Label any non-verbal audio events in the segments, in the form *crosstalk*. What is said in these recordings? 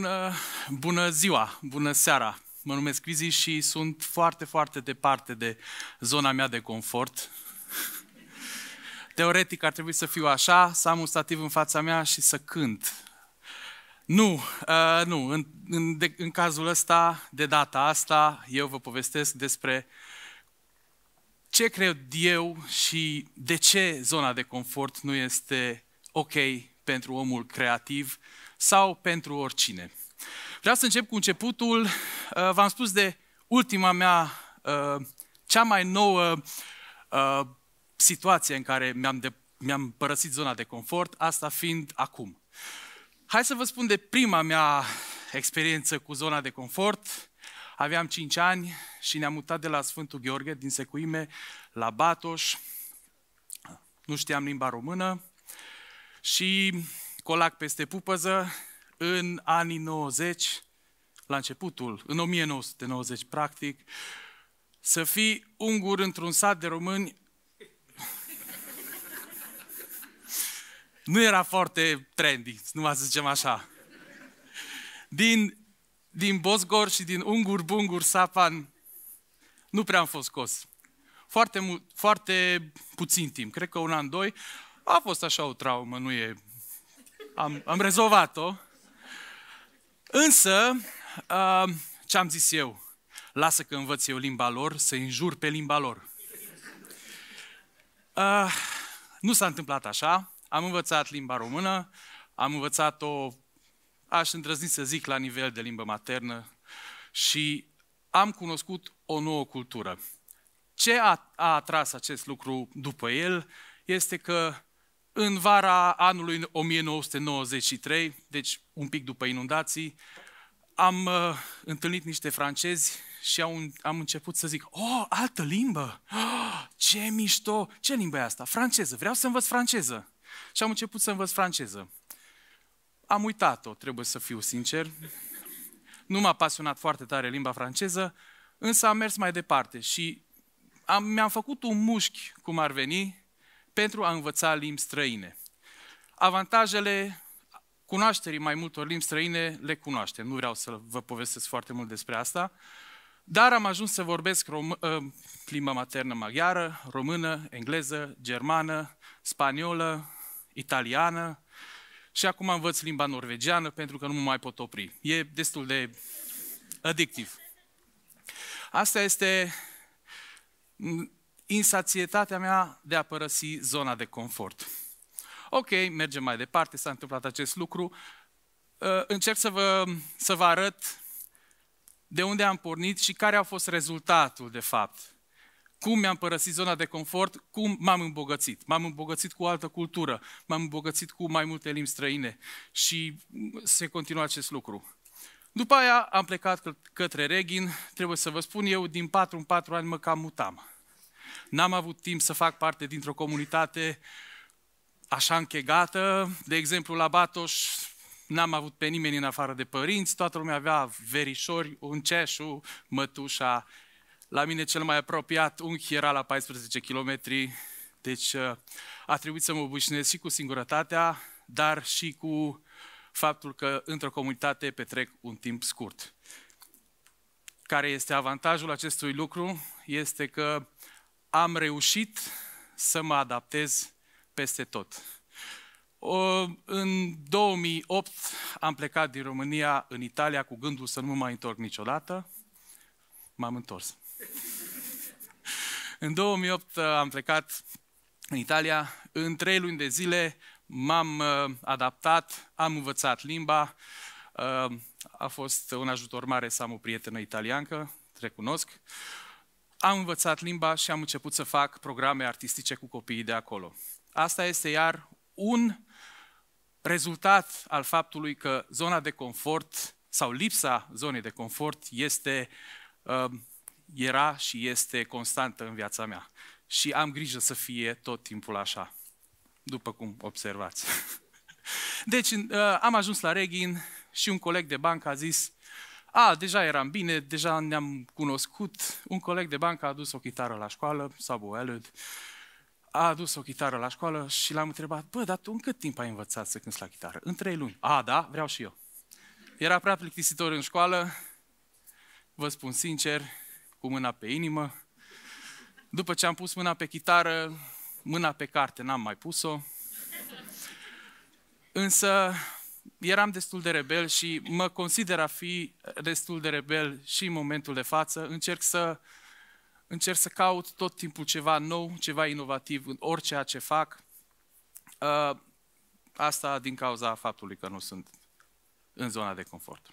Bună, bună ziua, bună seara! Mă numesc Vizi și sunt foarte, foarte departe de zona mea de confort. Teoretic ar trebui să fiu așa, să am un stativ în fața mea și să cânt. Nu, uh, nu, în, în, de, în cazul ăsta, de data asta, eu vă povestesc despre ce cred eu și de ce zona de confort nu este ok pentru omul creativ sau pentru oricine. Vreau să încep cu începutul. Uh, v-am spus de ultima mea, uh, cea mai nouă uh, situație în care mi-am, de, mi-am părăsit zona de confort, asta fiind acum. Hai să vă spun de prima mea experiență cu zona de confort. Aveam 5 ani și ne-am mutat de la Sfântul Gheorghe din Secuime la Batoș. Nu știam limba română, și colac peste pupăză în anii 90, la începutul, în 1990 practic, să fii ungur într-un sat de români nu era foarte trendy, nu să zicem așa. Din, din Bosgor și din Ungur Bungur Sapan nu prea am fost scos. Foarte, foarte puțin timp, cred că un an, doi, a fost așa o traumă, nu e... Am, am rezolvat-o. Însă, uh, ce am zis eu? Lasă că învăț eu limba lor, să înjur pe limba lor. Uh, nu s-a întâmplat așa. Am învățat limba română, am învățat-o, aș îndrăzni să zic, la nivel de limbă maternă și am cunoscut o nouă cultură. Ce a, a atras acest lucru după el este că în vara anului 1993, deci un pic după inundații, am uh, întâlnit niște francezi și am, am început să zic, oh, altă limbă! Oh, ce mișto! Ce limbă e asta? Franceză! Vreau să învăț franceză! Și am început să învăț franceză. Am uitat-o, trebuie să fiu sincer. Nu m-a pasionat foarte tare limba franceză, însă am mers mai departe și am, mi-am făcut un mușchi, cum ar veni, pentru a învăța limbi străine. Avantajele cunoașterii mai multor limbi străine le cunoaștem. Nu vreau să vă povestesc foarte mult despre asta, dar am ajuns să vorbesc rom- uh, limba maternă maghiară, română, engleză, germană, spaniolă, italiană și acum învăț limba norvegiană pentru că nu mă mai pot opri. E destul de addictiv. Asta este insațietatea mea de a părăsi zona de confort. Ok, mergem mai departe, s-a întâmplat acest lucru. Uh, încerc să vă, să vă arăt de unde am pornit și care a fost rezultatul, de fapt. Cum mi-am părăsit zona de confort, cum m-am îmbogățit. M-am îmbogățit cu o altă cultură, m-am îmbogățit cu mai multe limbi străine și se continuă acest lucru. După aia am plecat către Reghin, trebuie să vă spun eu, din 4 în 4 ani mă cam mutam. N-am avut timp să fac parte dintr-o comunitate așa închegată. De exemplu, la Batoș n-am avut pe nimeni în afară de părinți, toată lumea avea verișori, un ceșu, mătușa. La mine cel mai apropiat unchi era la 14 km, deci uh, a trebuit să mă obișnuiesc și cu singurătatea, dar și cu faptul că într-o comunitate petrec un timp scurt. Care este avantajul acestui lucru? Este că am reușit să mă adaptez peste tot. O, în 2008 am plecat din România în Italia cu gândul să nu mă mai întorc niciodată. M-am întors. *laughs* în 2008 uh, am plecat în Italia. În trei luni de zile m-am uh, adaptat, am învățat limba. Uh, a fost un ajutor mare să am o prietenă italiancă, recunosc. Am învățat limba și am început să fac programe artistice cu copiii de acolo. Asta este iar un rezultat al faptului că zona de confort sau lipsa zonei de confort este, um, era și este constantă în viața mea. Și am grijă să fie tot timpul așa, după cum observați. *laughs* Deci uh, am ajuns la Reghin și un coleg de bancă a zis, a, deja eram bine, deja ne-am cunoscut, un coleg de bancă a adus o chitară la școală, Sabo Elud, a adus o chitară la școală și l-am întrebat, bă, dar tu în cât timp ai învățat să cânti la chitară? În trei luni. A, da, vreau și eu. Era prea plictisitor în școală, vă spun sincer, cu mâna pe inimă. După ce am pus mâna pe chitară, mâna pe carte n-am mai pus-o. Însă eram destul de rebel și mă consider a fi destul de rebel și în momentul de față. Încerc să, încerc să caut tot timpul ceva nou, ceva inovativ în orice ce fac. Uh, asta din cauza faptului că nu sunt în zona de confort.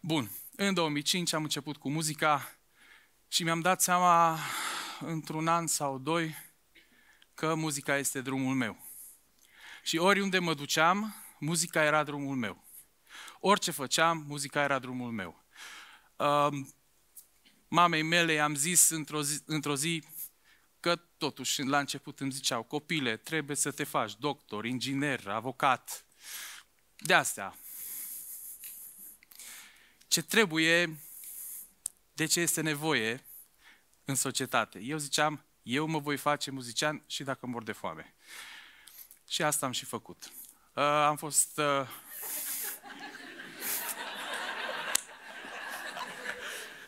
Bun, în 2005 am început cu muzica și mi-am dat seama într-un an sau doi că muzica este drumul meu. Și oriunde mă duceam, muzica era drumul meu. Orice făceam, muzica era drumul meu. Um, mamei mele i-am zis într-o zi, într-o zi că totuși la început îmi ziceau, copile, trebuie să te faci doctor, inginer, avocat, de astea. Ce trebuie, de ce este nevoie în societate. Eu ziceam, eu mă voi face muzician și dacă mor de foame. Și asta am și făcut. Uh, am fost... Uh...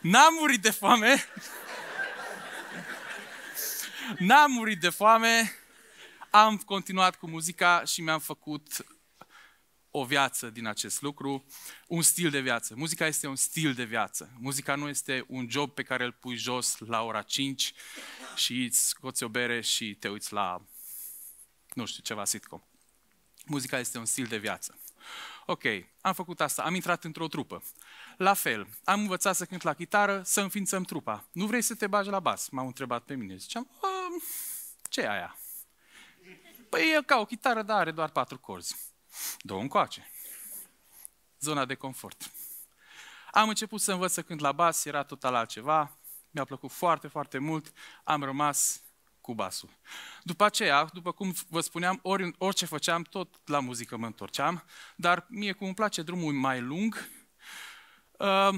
N-am murit de foame. N-am murit de foame. Am continuat cu muzica și mi-am făcut o viață din acest lucru, un stil de viață. Muzica este un stil de viață. Muzica nu este un job pe care îl pui jos la ora 5 și îți scoți o bere și te uiți la, nu știu, ceva sitcom. Muzica este un stil de viață. Ok, am făcut asta, am intrat într-o trupă. La fel, am învățat să cânt la chitară, să înființăm trupa. Nu vrei să te bagi la bas? M-au întrebat pe mine. Ziceam, ce e aia? Păi e ca o chitară, dar are doar patru corzi. Două încoace. Zona de confort. Am început să învăț să cânt la bas, era total altceva, mi-a plăcut foarte, foarte mult, am rămas cu basul. După aceea, după cum vă spuneam, ori, orice făceam, tot la muzică mă întorceam, dar mie cum îmi place drumul mai lung, uh,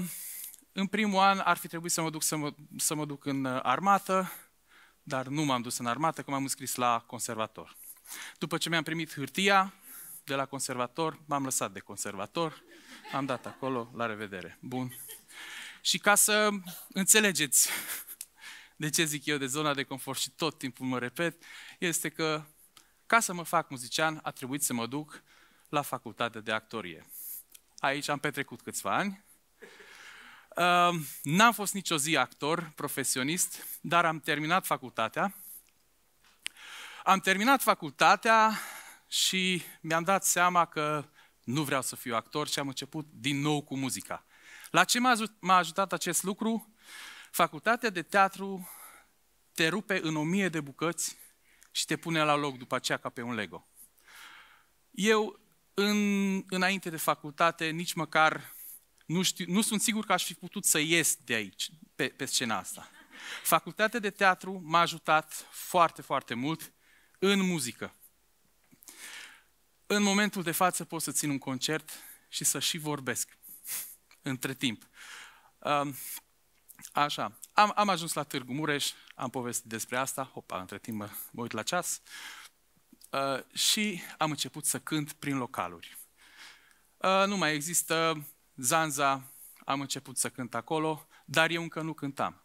în primul an ar fi trebuit să mă duc, să mă, să mă duc în uh, armată, dar nu m-am dus în armată, că m-am înscris la conservator. După ce mi-am primit hârtia de la conservator, m-am lăsat de conservator, am dat acolo, la revedere. Bun. Și ca să înțelegeți de ce zic eu de zona de confort și tot timpul mă repet, este că ca să mă fac muzician a trebuit să mă duc la facultatea de actorie. Aici am petrecut câțiva ani. N-am fost nicio zi actor, profesionist, dar am terminat facultatea. Am terminat facultatea și mi-am dat seama că nu vreau să fiu actor și am început din nou cu muzica. La ce m-a ajutat acest lucru? Facultatea de teatru te rupe în o mie de bucăți și te pune la loc după aceea ca pe un Lego. Eu, în, înainte de facultate, nici măcar nu, știu, nu sunt sigur că aș fi putut să ies de aici, pe, pe scena asta. Facultatea de teatru m-a ajutat foarte, foarte mult în muzică. În momentul de față pot să țin un concert și să și vorbesc între timp. Așa, am, am ajuns la Târgu Mureș, am povestit despre asta, hopa, între timp mă, mă uit la ceas, uh, și am început să cânt prin localuri. Uh, nu mai există Zanza, am început să cânt acolo, dar eu încă nu cântam.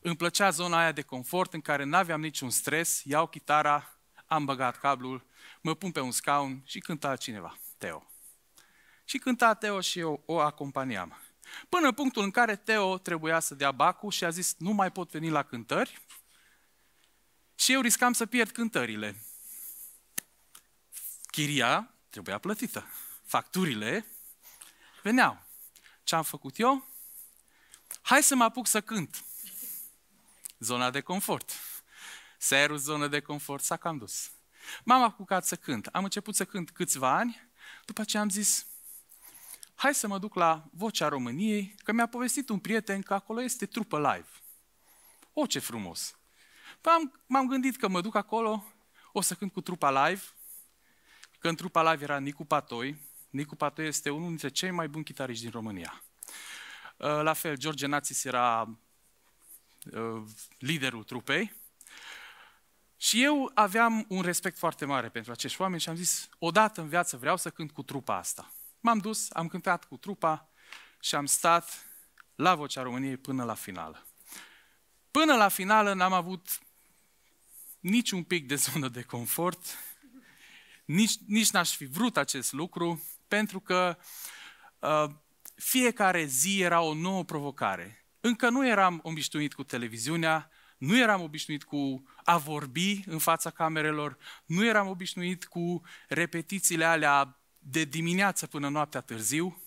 Îmi plăcea zona aia de confort în care n-aveam niciun stres, iau chitara, am băgat cablul, mă pun pe un scaun și cânta cineva, Teo. Și cânta Teo și eu o acompaniam. Până în punctul în care Teo trebuia să dea bacul și a zis, nu mai pot veni la cântări și eu riscam să pierd cântările. Chiria trebuia plătită. Facturile veneau. Ce am făcut eu? Hai să mă apuc să cânt. Zona de confort. Serul zona de confort s-a cam dus. M-am apucat să cânt. Am început să cânt câțiva ani, după ce am zis, hai să mă duc la Vocea României, că mi-a povestit un prieten că acolo este trupă live. O, ce frumos! Păi m-am gândit că mă duc acolo, o să cânt cu trupa live, că în trupa live era Nicu Patoi. Nicu Patoi este unul dintre cei mai buni chitariști din România. Uh, la fel, George Nazis era uh, liderul trupei. Și eu aveam un respect foarte mare pentru acești oameni și am zis, odată în viață vreau să cânt cu trupa asta. M-am dus, am cântat cu trupa și am stat la vocea României până la final. Până la finală n-am avut nici un pic de zonă de confort, nici, nici n-aș fi vrut acest lucru, pentru că uh, fiecare zi era o nouă provocare. Încă nu eram obișnuit cu televiziunea, nu eram obișnuit cu a vorbi în fața camerelor, nu eram obișnuit cu repetițiile alea de dimineață până noaptea târziu,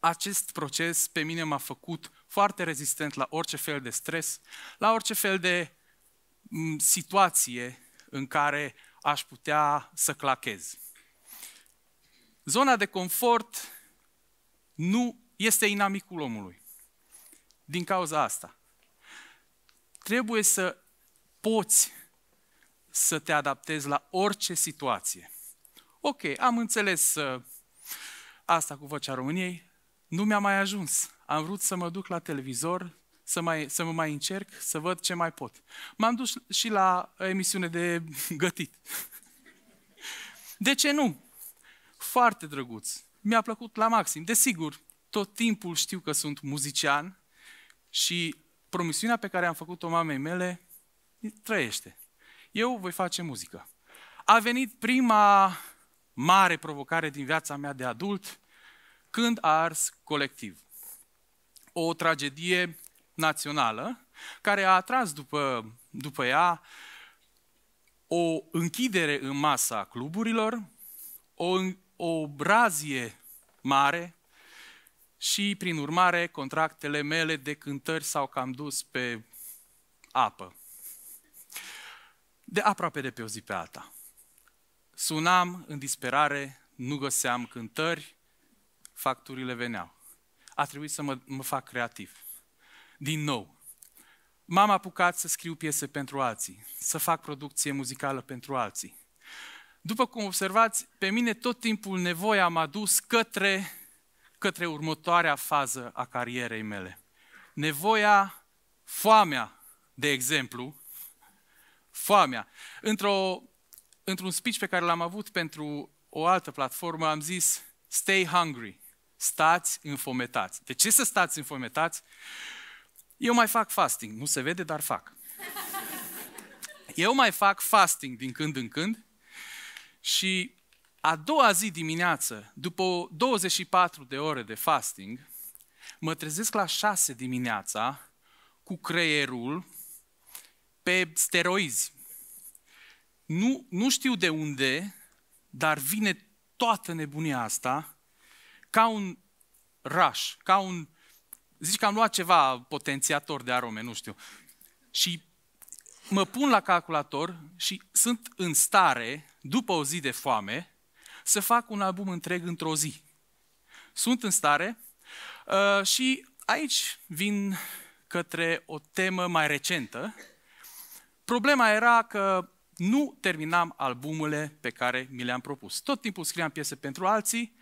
acest proces pe mine m-a făcut foarte rezistent la orice fel de stres, la orice fel de situație în care aș putea să clachez. Zona de confort nu este inamicul omului. Din cauza asta. Trebuie să poți să te adaptezi la orice situație. Ok, am înțeles uh, asta cu vocea României, nu mi-a mai ajuns. Am vrut să mă duc la televizor, să, mai, să mă mai încerc, să văd ce mai pot. M-am dus și la emisiune de *laughs* gătit. De ce nu? Foarte drăguț. Mi-a plăcut la maxim. Desigur, tot timpul știu că sunt muzician și promisiunea pe care am făcut-o mamei mele trăiește. Eu voi face muzică. A venit prima mare provocare din viața mea de adult, când a ars colectiv. O tragedie națională care a atras după, după ea o închidere în masa cluburilor, o, o brazie mare și, prin urmare, contractele mele de cântări s-au cam dus pe apă. De aproape de pe o zi pe alta. Sunam în disperare, nu găseam cântări, facturile veneau. A trebuit să mă, mă fac creativ. Din nou, m-am apucat să scriu piese pentru alții, să fac producție muzicală pentru alții. După cum observați, pe mine tot timpul nevoia m-a dus către, către următoarea fază a carierei mele. Nevoia, foamea, de exemplu, foamea. Într-o într-un speech pe care l-am avut pentru o altă platformă, am zis Stay hungry, stați înfometați. De ce să stați înfometați? Eu mai fac fasting, nu se vede, dar fac. Eu mai fac fasting din când în când și a doua zi dimineață, după 24 de ore de fasting, mă trezesc la 6 dimineața cu creierul pe steroizi. Nu, nu știu de unde, dar vine toată nebunia asta ca un rush, ca un... Zici că am luat ceva potențiator de arome, nu știu. Și mă pun la calculator și sunt în stare, după o zi de foame, să fac un album întreg într-o zi. Sunt în stare uh, și aici vin către o temă mai recentă. Problema era că nu terminam albumele pe care mi le-am propus. Tot timpul scriam piese pentru alții,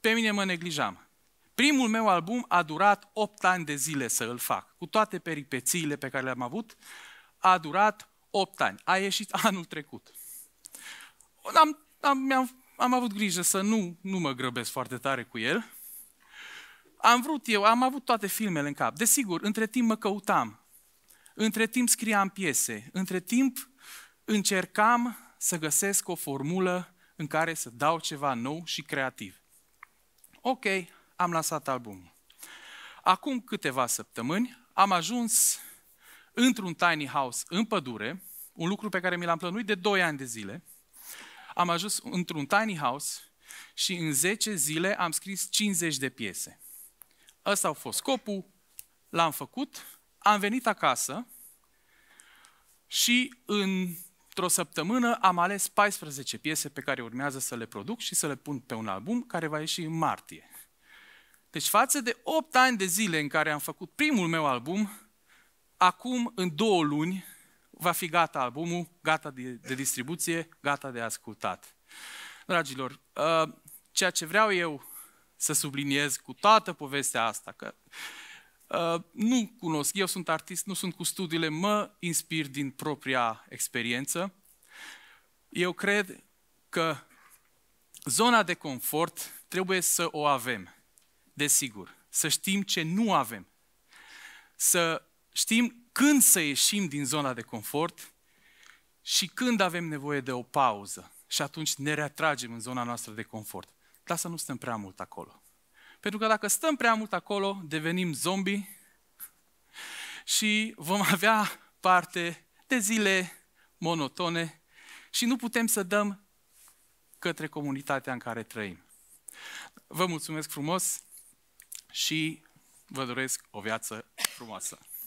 pe mine mă neglijam. Primul meu album a durat 8 ani de zile să îl fac, cu toate peripețiile pe care le-am avut, a durat 8 ani. A ieșit *laughs* anul trecut. Am, am, am, am avut grijă să nu, nu mă grăbesc foarte tare cu el. Am vrut eu, am avut toate filmele în cap. Desigur, între timp mă căutam. Între timp scriam piese. Între timp încercam să găsesc o formulă în care să dau ceva nou și creativ. Ok, am lansat albumul. Acum câteva săptămâni am ajuns într-un tiny house în pădure, un lucru pe care mi l-am plănuit de 2 ani de zile. Am ajuns într-un tiny house și în 10 zile am scris 50 de piese. Ăsta a fost scopul, l-am făcut, am venit acasă și în într-o săptămână am ales 14 piese pe care urmează să le produc și să le pun pe un album care va ieși în martie. Deci față de 8 ani de zile în care am făcut primul meu album, acum în două luni va fi gata albumul, gata de, de distribuție, gata de ascultat. Dragilor, uh, ceea ce vreau eu să subliniez cu toată povestea asta, că Uh, nu cunosc, eu sunt artist, nu sunt cu studiile, mă inspir din propria experiență. Eu cred că zona de confort trebuie să o avem, desigur. Să știm ce nu avem. Să știm când să ieșim din zona de confort și când avem nevoie de o pauză. Și atunci ne reatragem în zona noastră de confort. Dar să nu stăm prea mult acolo. Pentru că dacă stăm prea mult acolo, devenim zombi și vom *laughs* avea parte de zile monotone și nu putem să dăm către comunitatea în care trăim. Vă mulțumesc frumos și vă doresc o viață frumoasă.